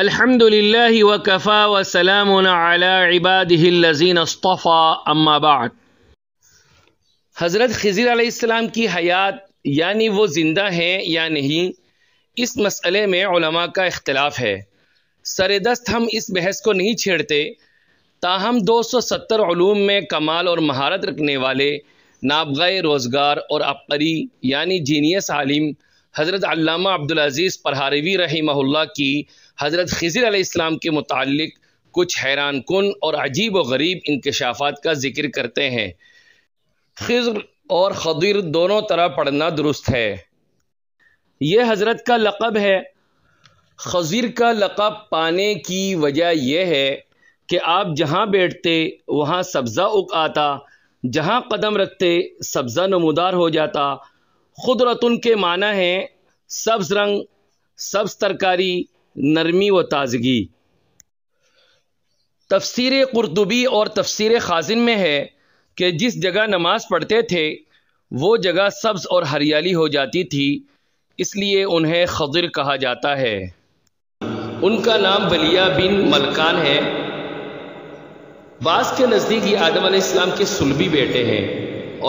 अल्हम्दुलिल्लाहि वकफ़ा वसलामुन अला इबादिहिल्लज़ीन अस्तफ़ा अम्मा बाद हज़रत खज़ीर अलैहिस्सलाम की हयात यानी वो ज़िंदा हैं या नहीं इस मसले में उलमा का इख्तलाफ है सरदस्त हम इस बहस को नहीं छेड़ते ताहम दो सौ सत्तर ूम में कमाल और महारत रखने वाले नाबगाए रोज़गार और अपरी यानी जीनियस आलिम हज़रत अल्लामा अजीज परहारवी रहीमहुल्ला की हज़रत खिजर अलैहिस्सलाम के मुतालिक कुछ हैरान कन और अजीब व गरीब इनकशाफात का जिक्र करते हैं खजर और खदीर दोनों तरह पढ़ना दुरुस्त है यह हज़रत का लक़ब है खजीर का लक़ब पाने की वजह यह है कि आप जहाँ बैठते वहाँ सब्ज़ा उग आता जहाँ कदम रखते सब्ज़ा नमदार हो जाता खुदरत के माना है सब्ज रंग सब्ज तरकारी नरमी व ताजगी तफसीर कुरतुबी और तफसीर खाजिन में है कि जिस जगह नमाज पढ़ते थे वो जगह सब्ज और हरियाली हो जाती थी इसलिए उन्हें खजर कहा जाता है उनका नाम बलिया बिन मलकान है बास के नज़दीक ये आदम इस्लाम के सुलभी बेटे हैं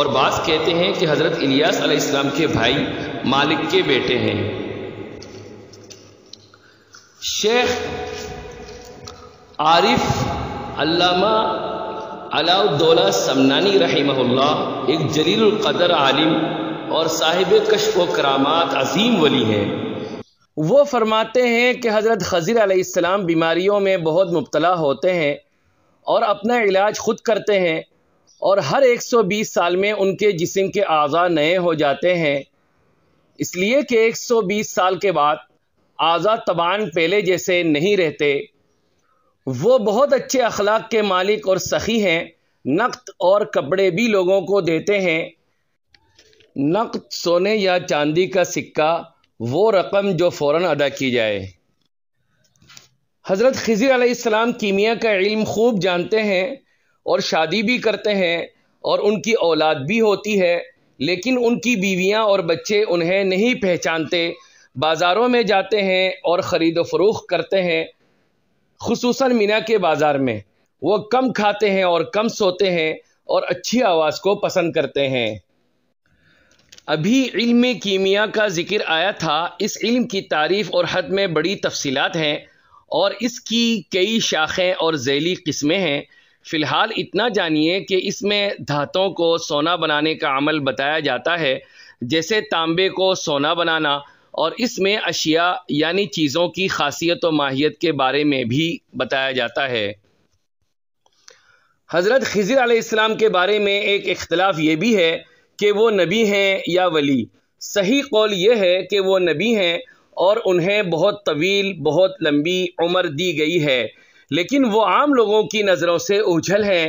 और बास कहते हैं कि हज़रत इलियास अलैहिस्सलाम के भाई मालिक के बेटे हैं शेख आरिफ अल्लामा अलाउद्दौला समनानी रहीमहुल्ला एक जलील कदर आलिम और साहिब कशफ व करामात अजीम वली हैं वो फरमाते हैं कि हज़रत खज़ीर अलैहिस्सलाम बीमारियों में बहुत मुबतला होते हैं और अपना इलाज खुद करते हैं और हर 120 साल में उनके जिसम के आजा नए हो जाते हैं इसलिए कि 120 साल के बाद आजा तबान पहले जैसे नहीं रहते वो बहुत अच्छे अखलाक के मालिक और सखी हैं नकद और कपड़े भी लोगों को देते हैं नकद सोने या चांदी का सिक्का वो रकम जो फ़ौर अदा की जाए हज़रत खजी आसमाम कीमिया का इल्म खूब जानते हैं और शादी भी करते हैं और उनकी औलाद भी होती है लेकिन उनकी बीवियां और बच्चे उन्हें नहीं पहचानते बाज़ारों में जाते हैं और ख़रीद फरोख करते हैं खसूस मीना के बाज़ार में वो कम खाते हैं और कम सोते हैं और अच्छी आवाज़ को पसंद करते हैं अभी इल्म कीमिया का जिक्र आया था इस इल्म की तारीफ़ और हद में बड़ी तफसीलात हैं और इसकी कई शाखें और झैली किस्में हैं फ़िलहाल इतना जानिए कि इसमें धातों को सोना बनाने का अमल बताया जाता है जैसे तांबे को सोना बनाना और इसमें अशिया यानी चीज़ों की खासियत और माहियत के बारे में भी बताया जाता है हज़रत खिज़र आलाम के बारे में एक इख्तलाफ ये भी है कि वो नबी हैं या वली सही कौल ये है कि वो नबी हैं और उन्हें बहुत तवील बहुत लंबी उम्र दी गई है लेकिन वो आम लोगों की नज़रों से ओझल हैं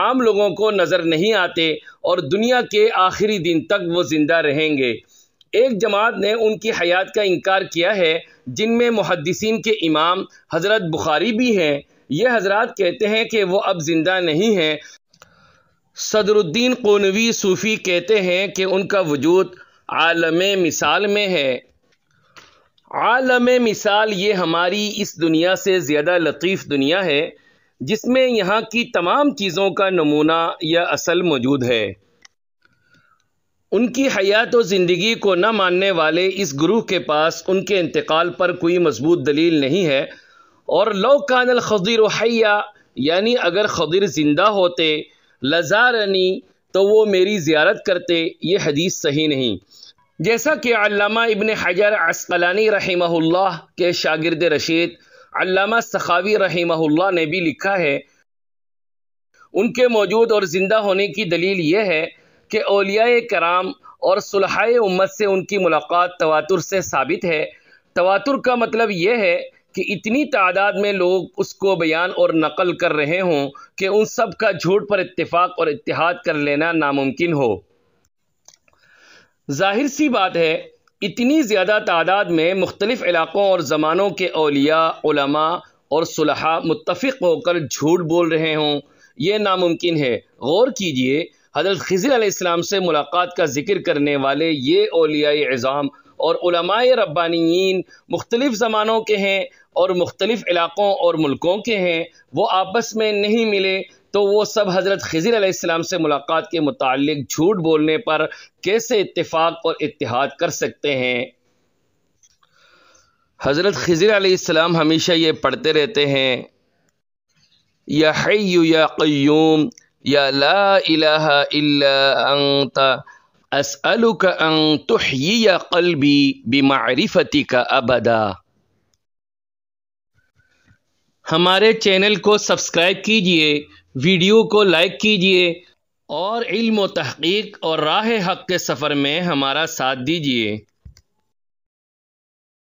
आम लोगों को नज़र नहीं आते और दुनिया के आखिरी दिन तक वो ज़िंदा रहेंगे एक जमात ने उनकी हयात का इनकार किया है जिनमें मुहदसिन के इमाम हज़रत बुखारी भी हैं ये हजरत कहते हैं कि वो अब ज़िंदा नहीं हैं सदरुद्दीन कोनवी सूफ़ी कहते हैं कि उनका वजूद आलम मिसाल में है आलम मिसाल ये हमारी इस दुनिया से ज़्यादा लतीफ़ दुनिया है जिसमें यहाँ की तमाम चीज़ों का नमूना या असल मौजूद है उनकी हयात व ज़िंदगी को न मानने वाले इस गुरु के पास उनके इंतकाल पर कोई मजबूत दलील नहीं है और लो कानल खदीर हया यानी अगर खदीर ज़िंदा होते लजारनी तो वो मेरी ज़्यारत करते ये हदीस सही नहीं जैसा कि अल्लामा इबन हजर अस्कलानी रहमहुल्लाह के शागिर्द रशीद अल्लामा सखावी रहमहुल्लाह ने भी लिखा है उनके मौजूद और ज़िंदा होने की दलील यह है कि ओलिया कराम और सुलहाए उम्मत से उनकी मुलाकात तवातुर से साबित है तवातुर का मतलब यह है कि इतनी तादाद में लोग उसको बयान और नकल कर रहे हों कि उन सब का झूठ पर इतफाक और इतिहाद कर लेना नामुमकिन हो जाहिर सी बात है इतनी ज़्यादा तादाद में मुख्तलिफ़ इलाक़ों और ज़मानों के अलिया और सुलहा मुतफ़ होकर झूठ बोल रहे हों ये नामुमकिन है गौर कीजिए हजरत खिजर अलैहिस्सलाम से मुलाकात का जिक्र करने वाले ये अलिया एज़ाम और रब्बानीन मुख्तलिफ़ ज़मानों के हैं और मुख्तलिफ़ इलाक़ों और मुल्कों के हैं वो आपस में नहीं मिले तो वो सब हज़रत खज़ीर आसमाम से मुलाकात के मुतालिक झूठ बोलने पर कैसे इतफ़ाक़ और इतिहाद कर सकते हैं हज़रत खज़ीर आसमाम हमेशा ये पढ़ते रहते हैं या हय्यु या क्यूम या ला इलाहा इल्ला अंता कल अन बीमारी फती का अबदा हमारे चैनल को सब्सक्राइब कीजिए वीडियो को लाइक कीजिए और इल्म तहकीक और राह हक के सफ़र में हमारा साथ दीजिए